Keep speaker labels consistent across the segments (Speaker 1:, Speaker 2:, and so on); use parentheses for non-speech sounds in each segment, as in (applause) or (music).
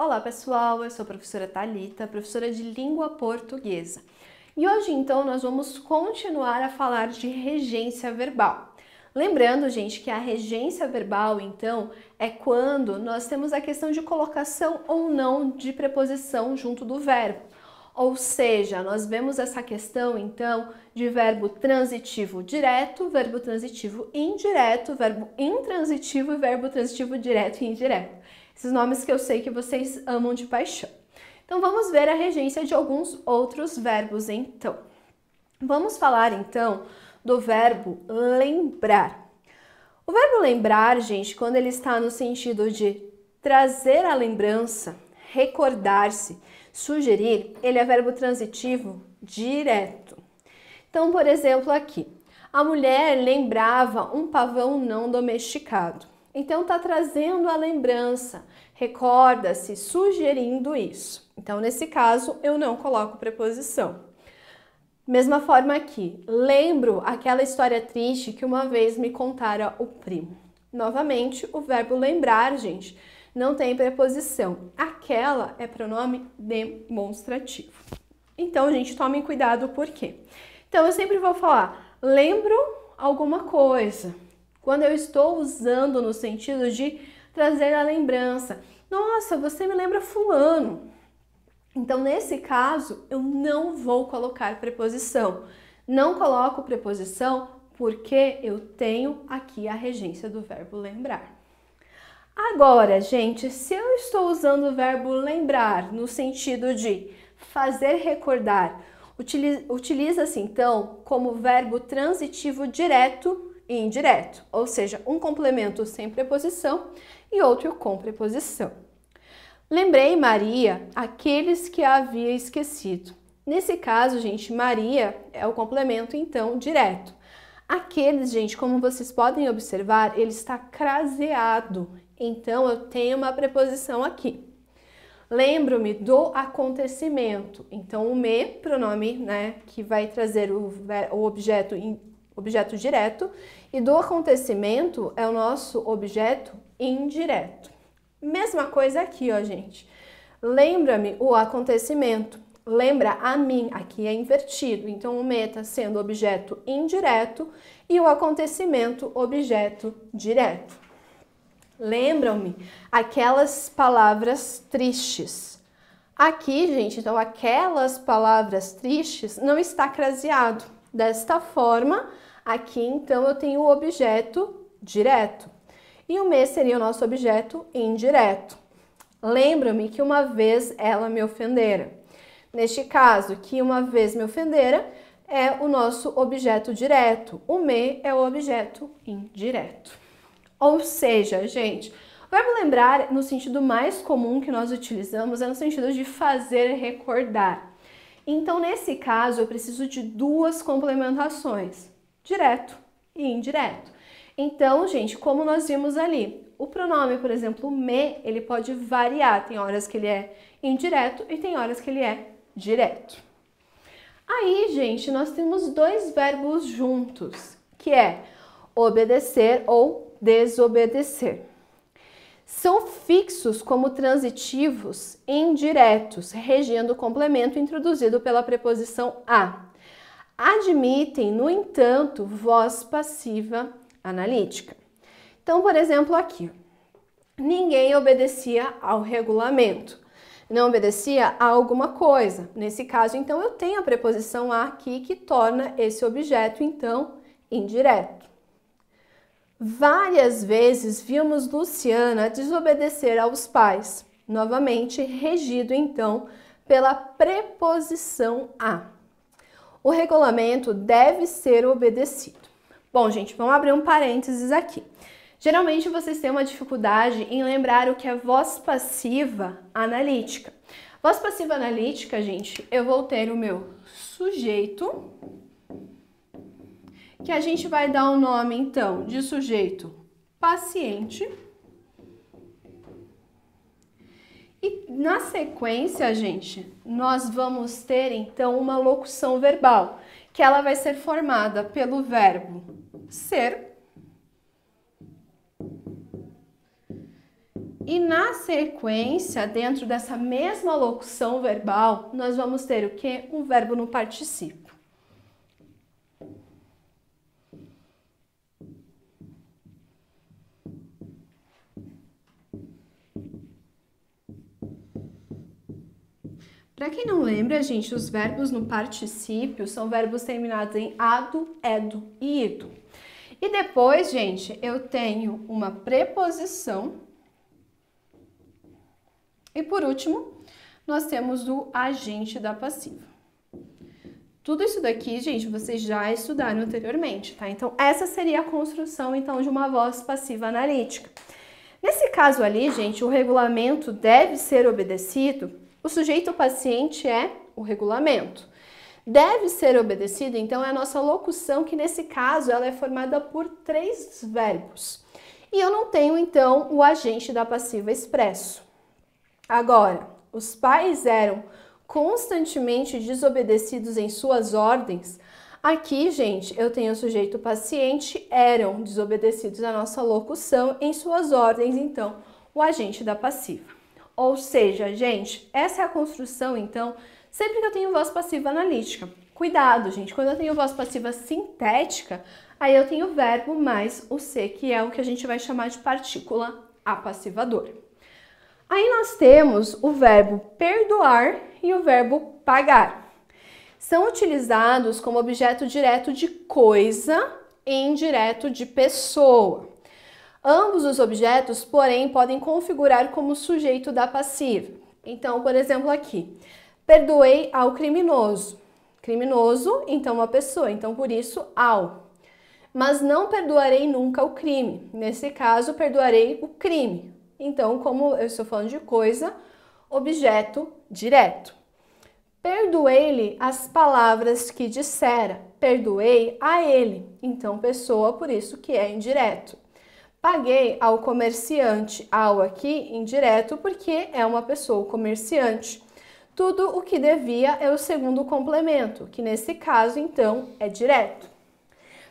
Speaker 1: Olá pessoal, eu sou a professora Talita, professora de língua portuguesa. E hoje então nós vamos continuar a falar de regência verbal. Lembrando, gente, que a regência verbal então é quando nós temos a questão de colocação ou não de preposição junto do verbo. Ou seja, nós vemos essa questão então de verbo transitivo direto, verbo transitivo indireto, verbo intransitivo e verbo transitivo direto e indireto. Esses nomes que eu sei que vocês amam de paixão. Então vamos ver a regência de alguns outros verbos então. Vamos falar então do verbo lembrar. O verbo lembrar, gente, quando ele está no sentido de trazer a lembrança, recordar-se, sugerir, ele é verbo transitivo direto. Então, por exemplo, aqui, a mulher lembrava um pavão não domesticado. Então está trazendo a lembrança. Recorda-se sugerindo isso. Então, nesse caso, eu não coloco preposição. Mesma forma aqui, lembro aquela história triste que uma vez me contara o primo. Novamente, o verbo lembrar, gente, não tem preposição. Aquela é pronome demonstrativo. Então, gente, tome cuidado por quê? Então, eu sempre vou falar, lembro alguma coisa, quando eu estou usando no sentido de trazer a lembrança. Nossa, você me lembra fulano. Então, nesse caso, eu não vou colocar preposição. Não coloco preposição porque eu tenho aqui a regência do verbo lembrar. Agora, gente, se eu estou usando o verbo lembrar no sentido de fazer recordar, utiliza-se então como verbo transitivo direto indireto, ou seja, um complemento sem preposição e outro com preposição. Lembrei Maria aqueles que a havia esquecido. Nesse caso, gente, Maria é o complemento então direto. Aqueles, gente, como vocês podem observar, ele está craseado. Então eu tenho uma preposição aqui. Lembro-me do acontecimento. Então, o me, pronome né, que vai trazer o, o objeto objeto direto, e do acontecimento é o nosso objeto indireto. Mesma coisa aqui, ó, gente. Lembra-me o acontecimento. Lembra a mim, aqui é invertido. Então, o meta sendo objeto indireto e o acontecimento objeto direto. Lembram-me aquelas palavras tristes. Aqui, gente, então aquelas palavras tristes não está craseado. Desta forma, Aqui, então, eu tenho o objeto direto. E o mês seria o nosso objeto indireto. lembra me que uma vez ela me ofendera. Neste caso, que uma vez me ofendera é o nosso objeto direto. O me é o objeto indireto. Ou seja, gente, o verbo lembrar, no sentido mais comum que nós utilizamos, é no sentido de fazer recordar. Então, nesse caso, eu preciso de duas complementações direto e indireto. Então, gente, como nós vimos ali, o pronome, por exemplo, me, ele pode variar. Tem horas que ele é indireto e tem horas que ele é direto. Aí, gente, nós temos dois verbos juntos, que é obedecer ou desobedecer. São fixos como transitivos indiretos, regendo o complemento introduzido pela preposição a admitem, no entanto, voz passiva analítica. Então, por exemplo, aqui, ninguém obedecia ao regulamento, não obedecia a alguma coisa. Nesse caso, então, eu tenho a preposição a aqui que torna esse objeto, então, indireto. Várias vezes vimos Luciana desobedecer aos pais, novamente regido, então, pela preposição a o regulamento deve ser obedecido. Bom, gente, vamos abrir um parênteses aqui. Geralmente vocês têm uma dificuldade em lembrar o que é voz passiva analítica. Voz passiva analítica, gente, eu vou ter o meu sujeito, que a gente vai dar o nome então de sujeito paciente. E na sequência, gente, nós vamos ter então uma locução verbal, que ela vai ser formada pelo verbo ser. E na sequência, dentro dessa mesma locução verbal, nós vamos ter o que? Um verbo no particípio. Para quem não lembra, gente, os verbos no particípio são verbos terminados em ado, edo e ido. E depois, gente, eu tenho uma preposição. E por último, nós temos o agente da passiva. Tudo isso daqui, gente, vocês já estudaram anteriormente, tá? Então, essa seria a construção, então, de uma voz passiva analítica. Nesse caso ali, gente, o regulamento deve ser obedecido o sujeito paciente é o regulamento. Deve ser obedecido, então, é a nossa locução, que nesse caso ela é formada por três verbos. E eu não tenho, então, o agente da passiva expresso. Agora, os pais eram constantemente desobedecidos em suas ordens. Aqui, gente, eu tenho o sujeito paciente, eram desobedecidos à nossa locução em suas ordens, então, o agente da passiva. Ou seja, gente, essa é a construção, então, sempre que eu tenho voz passiva analítica. Cuidado, gente, quando eu tenho voz passiva sintética, aí eu tenho o verbo mais o ser que é o que a gente vai chamar de partícula apassivadora. Aí nós temos o verbo perdoar e o verbo pagar. São utilizados como objeto direto de coisa e indireto de pessoa. Ambos os objetos, porém, podem configurar como sujeito da passiva. Então, por exemplo, aqui, perdoei ao criminoso. Criminoso, então uma pessoa, então por isso ao. Mas não perdoarei nunca o crime. Nesse caso, perdoarei o crime. Então, como eu estou falando de coisa, objeto direto. Perdoei-lhe as palavras que dissera. Perdoei a ele. Então, pessoa, por isso que é indireto. Paguei ao comerciante ao aqui indireto porque é uma pessoa comerciante. Tudo o que devia é o segundo complemento, que nesse caso então é direto.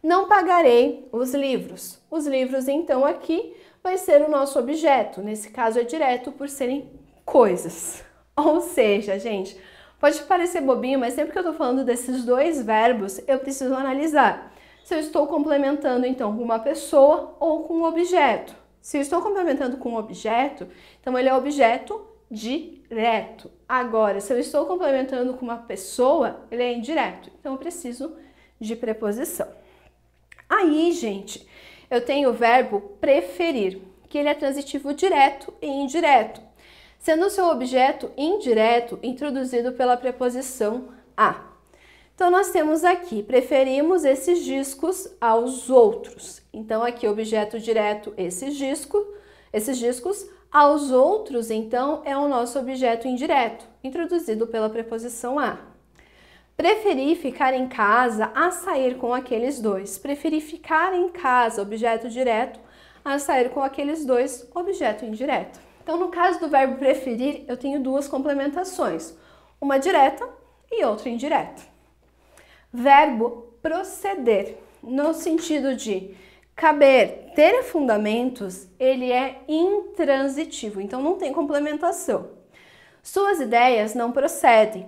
Speaker 1: Não pagarei os livros. Os livros então aqui vai ser o nosso objeto, nesse caso é direto por serem coisas. (laughs) Ou seja, gente, pode parecer bobinho, mas sempre que eu tô falando desses dois verbos, eu preciso analisar se eu estou complementando então com uma pessoa ou com um objeto. Se eu estou complementando com um objeto, então ele é objeto direto. Agora, se eu estou complementando com uma pessoa, ele é indireto. Então eu preciso de preposição. Aí, gente, eu tenho o verbo preferir, que ele é transitivo direto e indireto, sendo o seu objeto indireto introduzido pela preposição a. Então, nós temos aqui, preferimos esses discos aos outros. Então, aqui, objeto direto, esses, disco, esses discos. Aos outros, então, é o nosso objeto indireto, introduzido pela preposição a. Preferi ficar em casa a sair com aqueles dois. Preferi ficar em casa, objeto direto, a sair com aqueles dois, objeto indireto. Então, no caso do verbo preferir, eu tenho duas complementações, uma direta e outra indireta. Verbo proceder, no sentido de caber, ter fundamentos, ele é intransitivo, então não tem complementação. Suas ideias não procedem.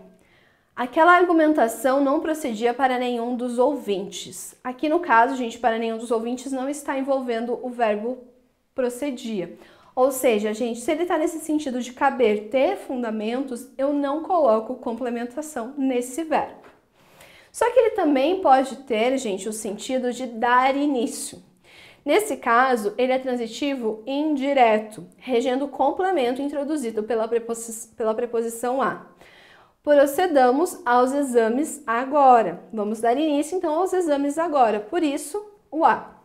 Speaker 1: Aquela argumentação não procedia para nenhum dos ouvintes. Aqui no caso, gente, para nenhum dos ouvintes não está envolvendo o verbo procedia. Ou seja, gente, se ele está nesse sentido de caber, ter fundamentos, eu não coloco complementação nesse verbo. Só que ele também pode ter, gente, o sentido de dar início. Nesse caso, ele é transitivo indireto, regendo o complemento introduzido pela, preposi pela preposição a. Procedamos aos exames agora. Vamos dar início então aos exames agora. Por isso, o A.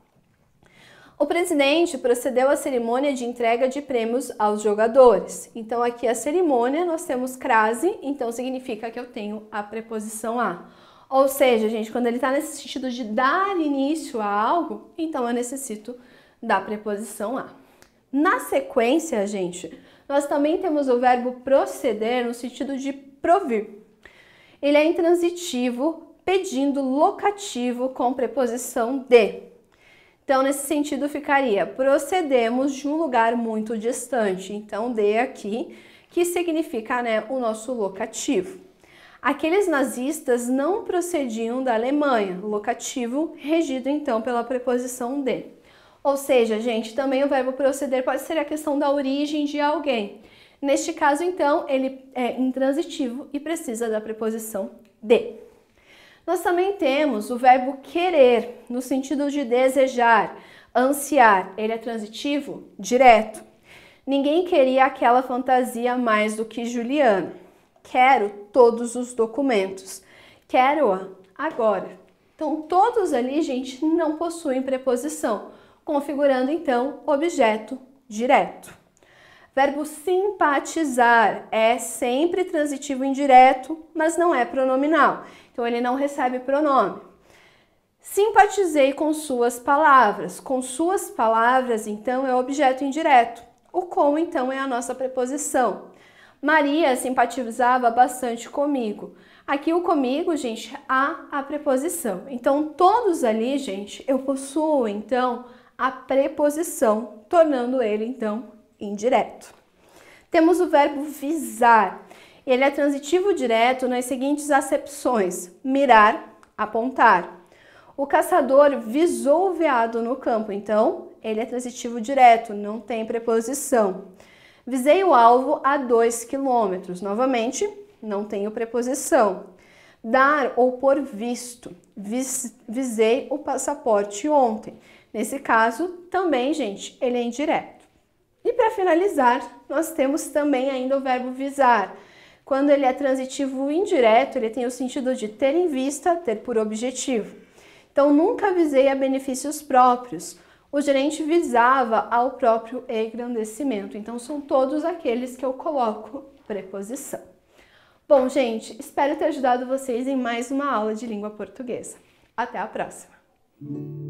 Speaker 1: O presidente procedeu à cerimônia de entrega de prêmios aos jogadores. Então, aqui a é cerimônia nós temos crase, então significa que eu tenho a preposição a. Ou seja, gente, quando ele está nesse sentido de dar início a algo, então eu necessito da preposição a. Na sequência, gente, nós também temos o verbo proceder no sentido de provir. Ele é intransitivo, pedindo locativo com preposição de. Então, nesse sentido, ficaria procedemos de um lugar muito distante. Então, de aqui, que significa né, o nosso locativo. Aqueles nazistas não procediam da Alemanha, locativo regido então pela preposição de. Ou seja, gente, também o verbo proceder pode ser a questão da origem de alguém. Neste caso, então, ele é intransitivo e precisa da preposição de. Nós também temos o verbo querer, no sentido de desejar, ansiar. Ele é transitivo? Direto. Ninguém queria aquela fantasia mais do que Juliana. Quero todos os documentos. Quero-a agora. Então, todos ali, gente, não possuem preposição, configurando então objeto direto. Verbo simpatizar é sempre transitivo indireto, mas não é pronominal. Então ele não recebe pronome. Simpatizei com suas palavras. Com suas palavras, então, é objeto indireto. O com, então, é a nossa preposição. Maria simpatizava bastante comigo. Aqui o comigo, gente, há a preposição. Então, todos ali, gente, eu possuo, então, a preposição, tornando ele, então, indireto. Temos o verbo visar. Ele é transitivo direto nas seguintes acepções. Mirar, apontar. O caçador visou o veado no campo, então, ele é transitivo direto, não tem preposição. Visei o alvo a 2 km. Novamente, não tenho preposição. Dar ou por visto. Vis, visei o passaporte ontem. Nesse caso, também, gente, ele é indireto. E para finalizar, nós temos também ainda o verbo visar. Quando ele é transitivo indireto, ele tem o sentido de ter em vista, ter por objetivo. Então, nunca visei a benefícios próprios o gerente visava ao próprio engrandecimento. Então, são todos aqueles que eu coloco preposição. Bom, gente, espero ter ajudado vocês em mais uma aula de língua portuguesa. Até a próxima!